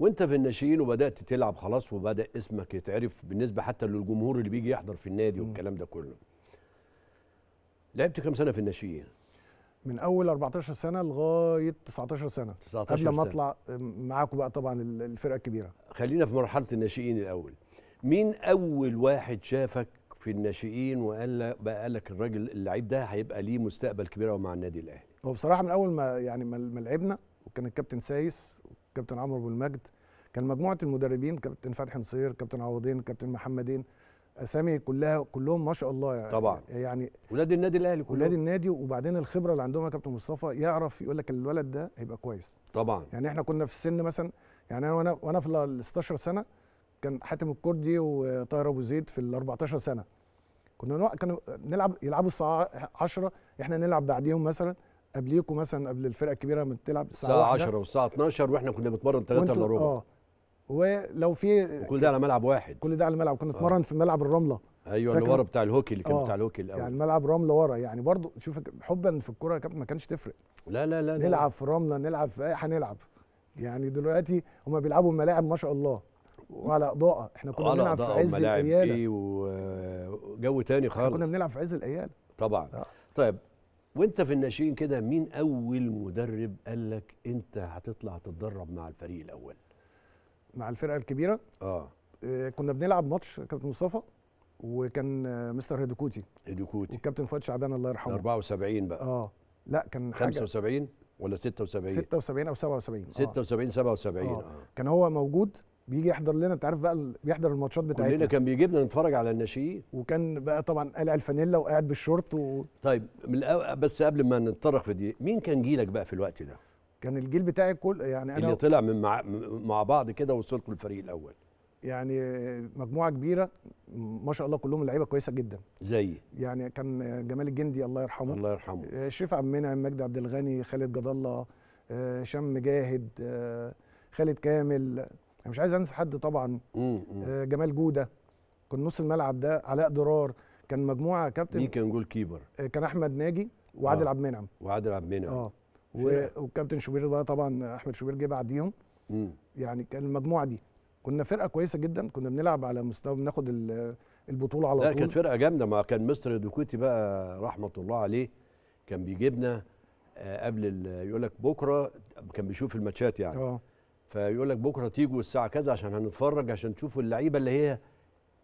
وانت في الناشئين وبدات تلعب خلاص وبدا اسمك يتعرف بالنسبه حتى للجمهور اللي بيجي يحضر في النادي والكلام ده كله لعبت كام سنه في الناشئين من اول 14 سنه لغايه 19 سنه 19 قبل ما اطلع معاكم بقى طبعا الفرقه الكبيره خلينا في مرحله الناشئين الاول مين اول واحد شافك في الناشئين وقال لك بقى قال لك الراجل اللعيب ده هيبقى ليه مستقبل كبير مع النادي الاهلي هو بصراحه من اول ما يعني ما لعبنا وكان الكابتن سايس كابتن عمرو ابو المجد كان مجموعه المدربين كابتن فتحي نصير كابتن عوضين كابتن محمدين اسامي كلها كلهم ما شاء الله يعني طبعا يعني ولاد النادي الاهلي كلهم ولاد النادي وبعدين الخبره اللي عندهم يا كابتن مصطفى يعرف يقول لك الولد ده هيبقى كويس طبعا يعني احنا كنا في السن مثلا يعني انا وانا وانا في ال 16 سنه كان حاتم الكردي وطاهر ابو زيد في ال 14 سنه كنا كانوا نلعب يلعبوا الساعه 10 احنا نلعب بعديهم مثلا قبليكم مثلا قبل الفرقه الكبيره لما بتلعب الساعه 10 والساعه 12 واحنا كنا بنتمرن 3 الا ربع اه ولو في كل ده على ملعب واحد كل ده على ملعب كنا آه. نتمرن آه. في ملعب الرمله ايوه اللي ورا بتاع الهوكي اللي كان آه. بتاع الهوكي الاول يعني ملعب رمله ورا يعني برضو شوف حبا في الكوره يا كابتن ما كانش تفرق لا لا لا نلعب لا. في رمله نلعب في اي هنلعب يعني دلوقتي هم بيلعبوا ملاعب ما شاء الله وعلى اضاءه احنا كنا بنلعب في عز الاياله ايه وجو تاني خالص كنا بنلعب في عز الاياله طبعا آه. طيب وانت في الناشئين كده مين اول مدرب قال لك انت هتطلع تتدرب مع الفريق الاول مع الفرقه الكبيره اه, آه، كنا بنلعب ماتش كابتن مصطفى وكان آه، مستر هيدوكوتي هيدوكوتي والكابتن فؤاد شعبان الله يرحمه 74 بقى اه لا كان 75 حاجة. ولا 76 76 او 77 76 آه. 77 آه. اه كان هو موجود بيجي يحضر لنا انت عارف بقى بيحضر الماتشات بتاعتنا كلنا كان بيجيبنا نتفرج على الناشئين وكان بقى طبعا قلع الفانيلا وقاعد بالشورت و... طيب بس قبل ما نتطرق في دي مين كان جيلك بقى في الوقت ده؟ كان الجيل بتاعي كل يعني انا اللي طلع من مع, مع بعض كده وصلتوا للفريق الاول يعني مجموعه كبيره ما شاء الله كلهم لعيبه كويسه جدا زي يعني كان جمال الجندي الله يرحمه الله يرحمه آه، شريف عبد المنعم مجدي عبد الغني خالد جد الله هشام آه، مجاهد آه، خالد كامل انا مش عايز انسى حد طبعا آه جمال جوده كان نص الملعب ده علاء درار كان مجموعه كابتن مين كان جول كيبر آه، كان احمد ناجي وعادل آه. عبد المنعم وعادل عبد المنعم اه وكابتن شوبير بقى طبعا احمد شوبير جه بعديهم يعني كان المجموعه دي كنا فرقه كويسه جدا كنا بنلعب على مستوى بناخد البطوله على طول لا كانت فرقه جامده ما كان مستر دوكوتي بقى رحمه الله عليه كان بيجيبنا آه، قبل يقول لك بكره كان بيشوف الماتشات يعني اه فيقول لك بكره تيجوا الساعه كذا عشان هنتفرج عشان تشوفوا اللعيبه اللي هي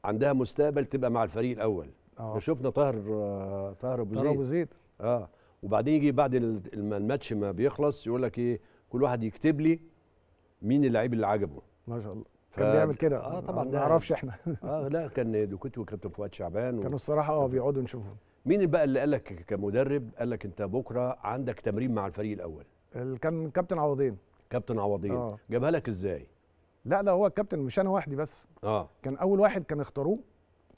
عندها مستقبل تبقى مع الفريق الاول اه شفنا طاهر طاهر ابو زيد طاهر ابو زيد اه وبعدين يجي بعد الماتش ما بيخلص يقول لك ايه كل واحد يكتب لي مين اللعيب اللي عجبه ما شاء الله ف... كان بيعمل كده اه طبعا ما نعرفش يعني. احنا اه لا كان دوكوتي وكابتن فؤاد شعبان و... كانوا الصراحه اه بيقعدوا نشوفهم مين بقى اللي قال لك كمدرب قال لك انت بكره عندك تمرين مع الفريق الاول كان كابتن عوضين كابتن عوضين آه. جابها لك ازاي لا لا هو الكابتن مش انا وحدي بس اه كان اول واحد كان اختاروه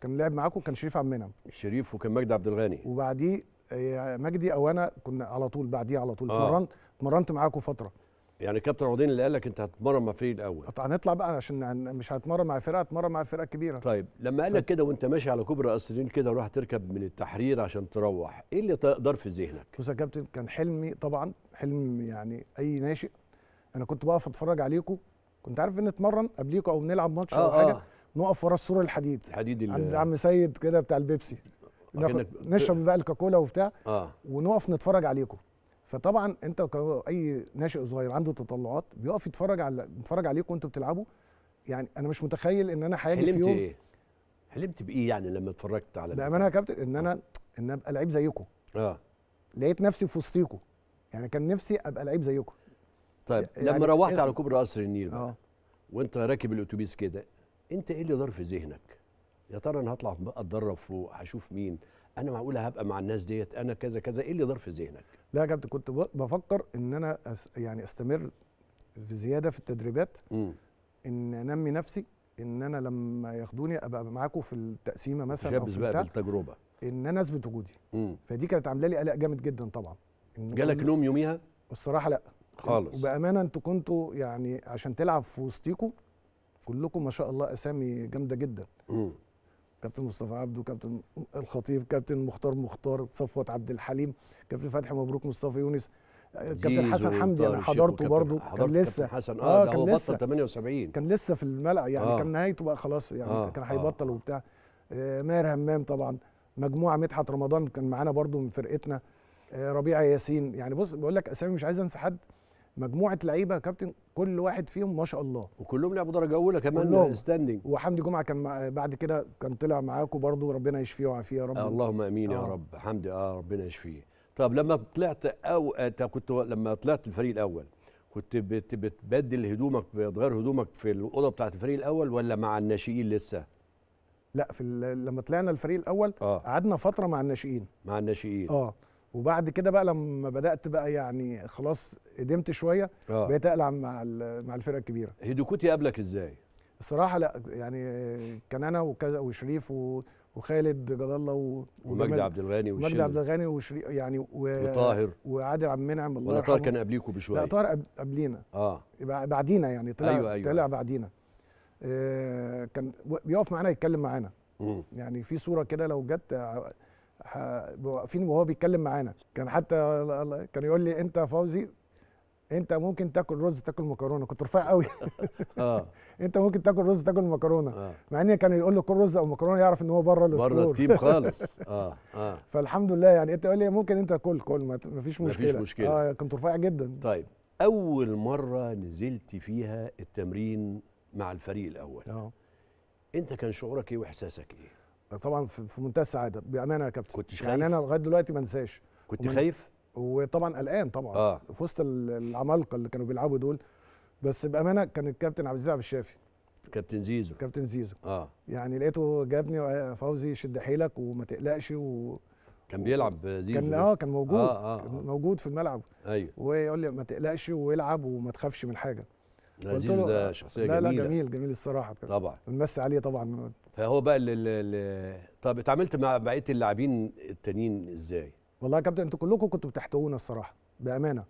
كان لعب معاكم كان شريف عم منعم شريف وكان مجدي عبد الغني وبعديه آه، مجدي او انا كنا على طول بعديه على طول آه. اتمرنت آه. اتمرنت معاكم فتره يعني كابتن عوضين اللي قال لك انت هتتمرن مع فريق الاول هنطلع بقى عشان مش هتمرن مع فرقه هتمرن مع الفرقه الكبيره طيب لما قال لك كده وانت ماشي على كوبري قصرين كده وراح تركب من التحرير عشان تروح ايه اللي دار في ذهنك بص يا كابتن كان حلمي طبعا حلم يعني اي ناشئ انا كنت بقف اتفرج عليكم كنت عارف ان نتمرن قبليكم او بنلعب ماتش آه، او حاجه آه. نقف ورا السور الحديد الحديد عند عم سيد كده بتاع البيبسي نشرب بقى الكاكولا وبتاع آه. ونقف نتفرج عليكم فطبعا انت اي ناشئ صغير عنده تطلعات بيقف يتفرج على يتفرج عليكم وانتوا بتلعبوا يعني انا مش متخيل ان انا هاجي في يوم ايه؟ حلمت بايه يعني لما اتفرجت على بامانه يا كابتن ان انا آه. ان ابقى لعيب زيكم اه لقيت نفسي في وسطيكم يعني كان نفسي ابقى لعيب زيكم طيب يعني لما إيه روحت إيه؟ على كوبري قصر النيل بقى آه. وانت راكب الاتوبيس كده انت ايه اللي ضار في ذهنك يا ترى انا هطلع اتدرب فوق هشوف مين انا معقوله هبقى مع الناس ديت انا كذا كذا ايه اللي ضار في ذهنك لا يا كابتن كنت بفكر ان انا أس يعني استمر في زياده في التدريبات م. ان انمي نفسي ان انا لما ياخدوني ابقى معاكم في التقسيمه مثلا او بقى بالتجربه ان انا اثبت وجودي م. فدي كانت عامله لي قلق جامد جدا طبعا جالك نوم يوميها الصراحه لا خالص وبامانه انتوا كنتوا يعني عشان تلعب في وسطيكوا كلكم ما شاء الله اسامي جامده جدا مم. كابتن مصطفى عبده كابتن الخطيب كابتن مختار مختار صفوت عبد الحليم كابتن فتحي مبروك مصطفى يونس كابتن حسن حمدي انا حضرته برضه كان لسه حسن اه, آه ده هو بطل 78 كان لسه في الملعب يعني آه كان نهايته بقى خلاص يعني آه كان هيبطل آه وبتاع آه ماهر همام طبعا مجموعه مدحت رمضان كان معانا برضه من فرقتنا آه ربيع ياسين يعني بص بقول لك اسامي مش عايز انسى حد مجموعه لعيبه يا كابتن كل واحد فيهم ما شاء الله وكلهم لعبوا درجه اولى كمان ستاندنج وحمدي جمعه كان بعد كده كان طلع معاكم برضو ربنا يشفيه ويعافيه يا رب اللهم امين آه. يا رب حمدي اه ربنا يشفيه طب لما طلعت او انت كنت لما طلعت الفريق الاول كنت بتبدل هدومك بتغير هدومك في الاوضه بتاعت الفريق الاول ولا مع الناشئين لسه؟ لا في لما طلعنا الفريق الاول آه. قعدنا فتره مع الناشئين مع الناشئين اه وبعد كده بقى لما بدات بقى يعني خلاص قدمت شويه آه. بقيت اقلع مع مع الفرقه الكبيره هيدوكوتي قابلك ازاي الصراحه لا يعني كان انا وكذا وشريف و وخالد جد الله ومجدي عبد الغني ومجدي عبد الغني وشري يعني و... وطاهر وعادل عبد المنعم الله ولا طاهر كان قبليكم بشويه لا طاهر قبلينا اه بعدينا يعني طلع أيوة أيوة. طلع بعدينا آه كان بيقف معانا يتكلم معانا يعني في صوره كده لو جت واقفين وهو بيتكلم معانا كان حتى كان يقول لي انت فوزي انت ممكن تاكل رز تاكل مكرونه كنت رفيع قوي اه انت ممكن تاكل رز تاكل مكرونه آه. مع ان كان يقول له كل رز او مكرونه يعرف ان هو بره الاسطور بره التيم خالص اه اه فالحمد لله يعني انت قال لي ممكن انت كل كل ما فيش مشكله مفيش مشكله اه كنت رفيع جدا طيب اول مره نزلت فيها التمرين مع الفريق الاول اه انت كان شعورك ايه واحساسك ايه طبعا في منتهى السعاده بامانه يا كابتن كنتش يعني خايف يعني انا لغايه دلوقتي ما انساش كنت ومن... خايف وطبعا قلقان طبعا آه. في وسط العمالقه اللي كانوا بيلعبوا دول بس بامانه كان الكابتن عبد العزيز عبد الشافي كابتن زيزو كابتن زيزو اه يعني لقيته جابني آه، فوزي شد حيلك وما تقلقش و كان بيلعب زيزو كان اه كان موجود آه آه. آه. موجود في الملعب ايوه ويقول لي ما تقلقش والعب وما تخافش من حاجه عزيز ده شخصيه لا جميله لا جميل جميل الصراحه كده. طبعا بنمسي عليه طبعا فهو بقى اللي اللي طب اتعاملت مع بقيه اللاعبين التانيين ازاي؟ والله يا كابتن انتوا كلكم كنتوا بتحتوونا الصراحه بامانه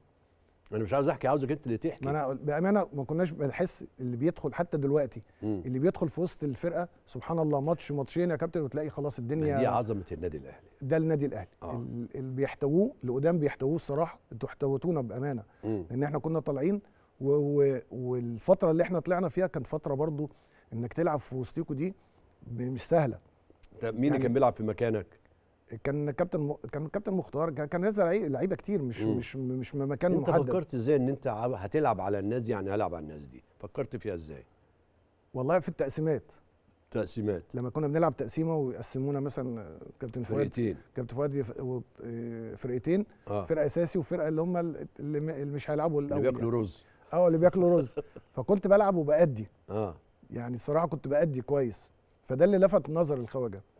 انا مش عاوز احكي عاوزك انت اللي تحكي ما انا بامانه ما كناش بنحس اللي بيدخل حتى دلوقتي م. اللي بيدخل في وسط الفرقه سبحان الله ماتش ماتشين يا كابتن وتلاقي خلاص الدنيا يعني دي عظمه النادي الاهلي ده النادي الاهلي آه. اللي بيحتووه اللي قدام بيحتووه الصراحه انتوا احتوتونا بامانه م. لان احنا كنا طالعين والفتره اللي احنا طلعنا فيها كانت فتره برضو انك تلعب في وسطيكو دي مش سهله مين يعني اللي كان بيلعب في مكانك كان كابتن م... كان كابتن مختار كان نازل لعيبه كتير مش مم. مش مش مكان انت محدد انت فكرت ازاي ان انت هتلعب على الناس دي يعني هلعب على الناس دي فكرت فيها ازاي والله في التقسيمات تقسيمات لما كنا بنلعب تقسيمه ويقسمونا مثلا كابتن فؤاد فرقتين كابتن فؤاد آه، فرقتين آه. فرقه اساسي وفرقه اللي هم اللي مش هيلعبوا الاول اللي بياكلوا يعني. رز اه اللي بياكلوا رز فكنت بلعب وبأدي اه يعني الصراحه كنت بأدي كويس فده اللي لفت نظر الخواجه